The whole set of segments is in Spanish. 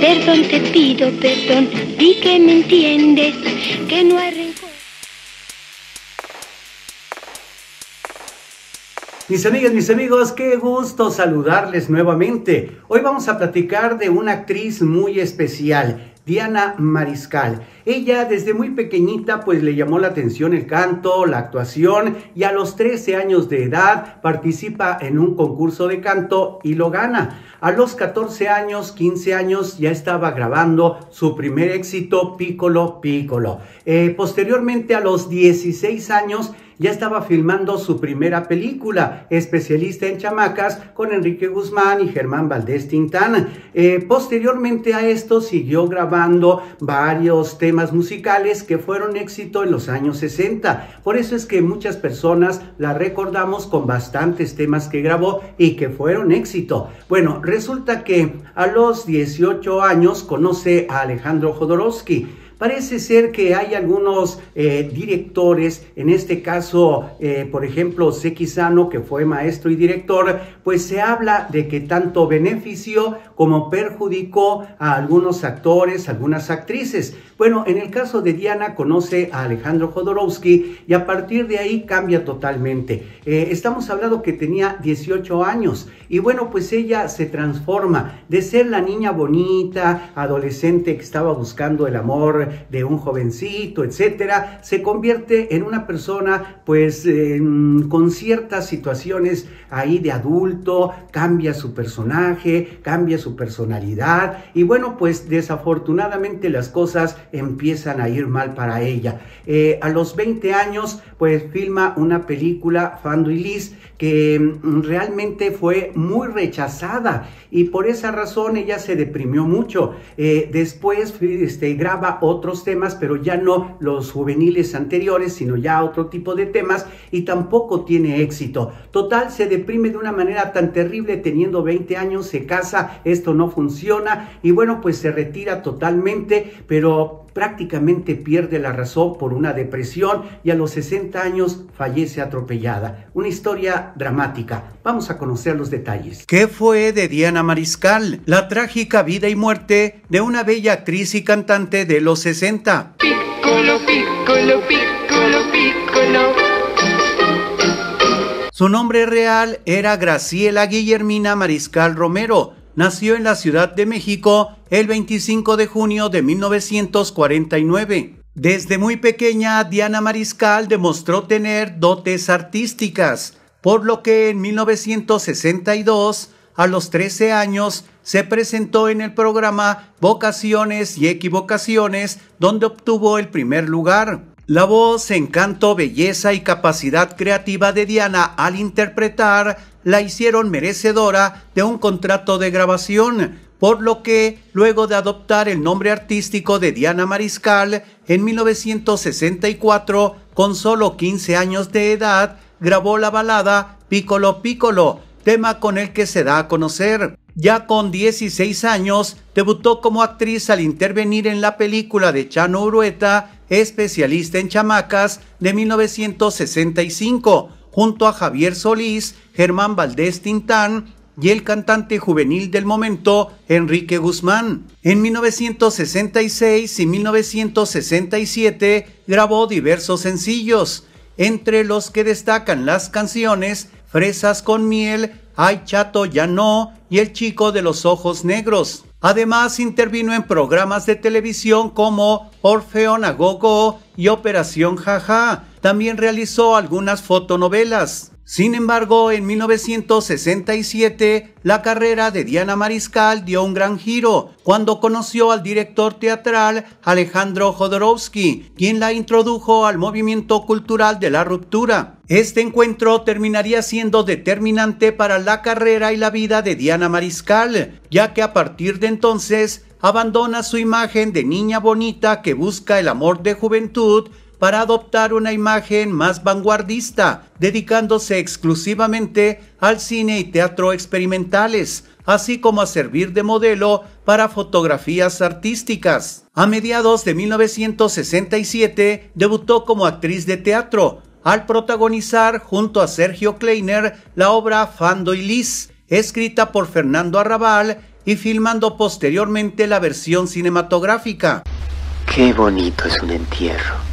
Perdón, te pido perdón, di que me entiendes, que no hay rencor. Mis amigas, mis amigos, qué gusto saludarles nuevamente. Hoy vamos a platicar de una actriz muy especial. Diana Mariscal. Ella desde muy pequeñita pues le llamó la atención el canto, la actuación y a los 13 años de edad participa en un concurso de canto y lo gana. A los 14 años, 15 años ya estaba grabando su primer éxito Piccolo Piccolo. Eh, posteriormente a los 16 años ya estaba filmando su primera película, especialista en chamacas, con Enrique Guzmán y Germán Valdés Tintán. Eh, posteriormente a esto siguió grabando varios temas musicales que fueron éxito en los años 60. Por eso es que muchas personas la recordamos con bastantes temas que grabó y que fueron éxito. Bueno, resulta que a los 18 años conoce a Alejandro Jodorowsky Parece ser que hay algunos eh, directores, en este caso, eh, por ejemplo, Sequizano, que fue maestro y director, pues se habla de que tanto benefició como perjudicó a algunos actores, algunas actrices. Bueno, en el caso de Diana conoce a Alejandro Jodorowsky y a partir de ahí cambia totalmente. Eh, estamos hablando que tenía 18 años y bueno, pues ella se transforma de ser la niña bonita, adolescente que estaba buscando el amor, de un jovencito, etcétera, se convierte en una persona pues em, con ciertas situaciones ahí de adulto, cambia su personaje, cambia su personalidad y bueno, pues desafortunadamente las cosas empiezan a ir mal para ella. Eh, a los 20 años pues filma una película Fando que em, realmente fue muy rechazada y por esa razón ella se deprimió mucho. Eh, después este, graba otro otros temas, pero ya no los juveniles anteriores, sino ya otro tipo de temas y tampoco tiene éxito. Total, se deprime de una manera tan terrible teniendo 20 años, se casa, esto no funciona y bueno, pues se retira totalmente, pero prácticamente pierde la razón por una depresión y a los 60 años fallece atropellada. Una historia dramática. Vamos a conocer los detalles. ¿Qué fue de Diana Mariscal? La trágica vida y muerte de una bella actriz y cantante de los 60. Su nombre real era Graciela Guillermina Mariscal Romero. Nació en la Ciudad de México el 25 de junio de 1949. Desde muy pequeña, Diana Mariscal demostró tener dotes artísticas, por lo que en 1962, a los 13 años, se presentó en el programa Vocaciones y Equivocaciones, donde obtuvo el primer lugar. La voz, encanto, belleza y capacidad creativa de Diana al interpretar la hicieron merecedora de un contrato de grabación, por lo que, luego de adoptar el nombre artístico de Diana Mariscal, en 1964, con solo 15 años de edad, grabó la balada Piccolo Piccolo, tema con el que se da a conocer. Ya con 16 años, debutó como actriz al intervenir en la película de Chano Urueta, especialista en chamacas, de 1965, junto a Javier Solís, Germán Valdés Tintán y el cantante juvenil del momento, Enrique Guzmán. En 1966 y 1967 grabó diversos sencillos, entre los que destacan las canciones Fresas con miel, Ay chato ya no y El chico de los ojos negros. Además intervino en programas de televisión como Orfeón gogo" y Operación Jaja. También realizó algunas fotonovelas. Sin embargo, en 1967, la carrera de Diana Mariscal dio un gran giro cuando conoció al director teatral Alejandro Jodorowsky, quien la introdujo al movimiento cultural de la ruptura. Este encuentro terminaría siendo determinante para la carrera y la vida de Diana Mariscal, ya que a partir de entonces abandona su imagen de niña bonita que busca el amor de juventud para adoptar una imagen más vanguardista, dedicándose exclusivamente al cine y teatro experimentales, así como a servir de modelo para fotografías artísticas. A mediados de 1967 debutó como actriz de teatro, al protagonizar junto a Sergio Kleiner la obra Fando y Liz, escrita por Fernando Arrabal y filmando posteriormente la versión cinematográfica. Qué bonito es un entierro.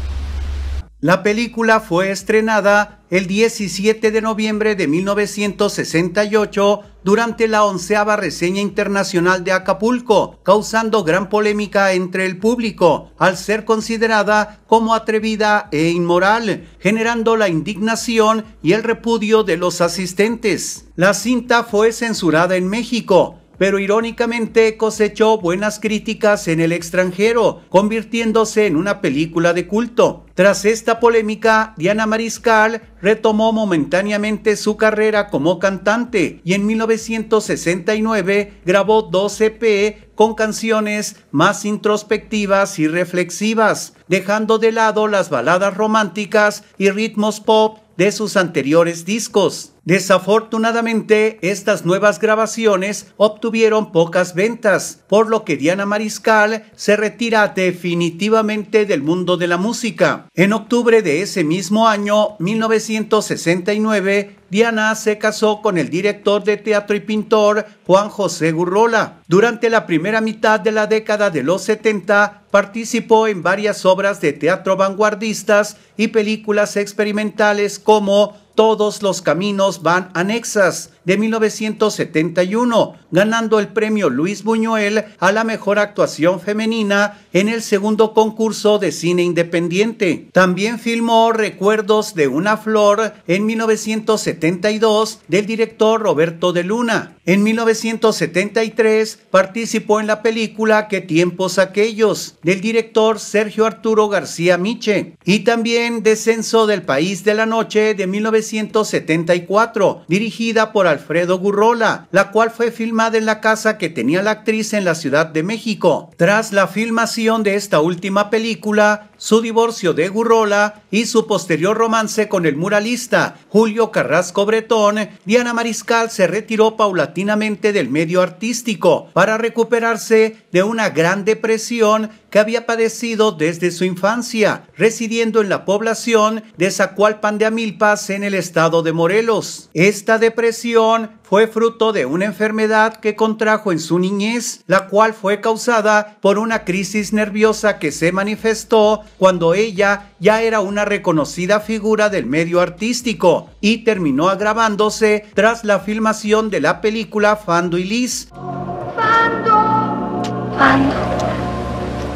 La película fue estrenada el 17 de noviembre de 1968 durante la onceava reseña internacional de Acapulco, causando gran polémica entre el público al ser considerada como atrevida e inmoral, generando la indignación y el repudio de los asistentes. La cinta fue censurada en México pero irónicamente cosechó buenas críticas en el extranjero, convirtiéndose en una película de culto. Tras esta polémica, Diana Mariscal retomó momentáneamente su carrera como cantante y en 1969 grabó dos e p con canciones más introspectivas y reflexivas, dejando de lado las baladas románticas y ritmos pop de sus anteriores discos. Desafortunadamente, estas nuevas grabaciones obtuvieron pocas ventas, por lo que Diana Mariscal se retira definitivamente del mundo de la música. En octubre de ese mismo año, 1969, Diana se casó con el director de teatro y pintor Juan José Gurrola. Durante la primera mitad de la década de los 70 participó en varias obras de teatro vanguardistas y películas experimentales como todos los caminos van anexas de 1971, ganando el premio Luis Buñuel a la mejor actuación femenina en el segundo concurso de cine independiente. También filmó Recuerdos de una flor en 1972 del director Roberto de Luna. En 1973 participó en la película Qué tiempos aquellos del director Sergio Arturo García Miche y también Descenso del País de la Noche de 1974, dirigida por Alfredo Gurrola, la cual fue filmada en la casa que tenía la actriz en la Ciudad de México. Tras la filmación de esta última película, su divorcio de Gurrola y su posterior romance con el muralista Julio Carrasco Bretón, Diana Mariscal se retiró paulatinamente del medio artístico para recuperarse de una gran depresión que había padecido desde su infancia, residiendo en la población de Zacualpan de Amilpas en el estado de Morelos. Esta depresión fue fruto de una enfermedad que contrajo en su niñez, la cual fue causada por una crisis nerviosa que se manifestó cuando ella ya era una reconocida figura del medio artístico y terminó agravándose tras la filmación de la película Fando y Liz.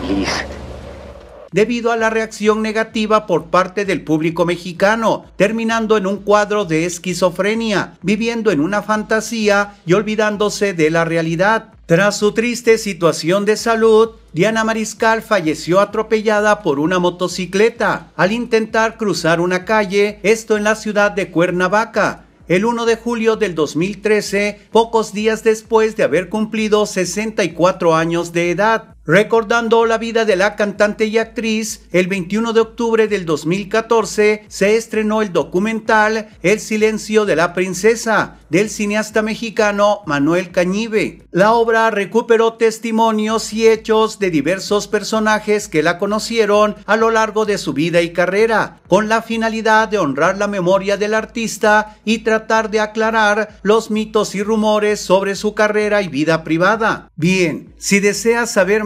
Liz debido a la reacción negativa por parte del público mexicano, terminando en un cuadro de esquizofrenia, viviendo en una fantasía y olvidándose de la realidad. Tras su triste situación de salud, Diana Mariscal falleció atropellada por una motocicleta al intentar cruzar una calle, esto en la ciudad de Cuernavaca. El 1 de julio del 2013, pocos días después de haber cumplido 64 años de edad, Recordando la vida de la cantante y actriz, el 21 de octubre del 2014 se estrenó el documental El silencio de la princesa del cineasta mexicano Manuel Cañive. La obra recuperó testimonios y hechos de diversos personajes que la conocieron a lo largo de su vida y carrera, con la finalidad de honrar la memoria del artista y tratar de aclarar los mitos y rumores sobre su carrera y vida privada. Bien, si deseas saber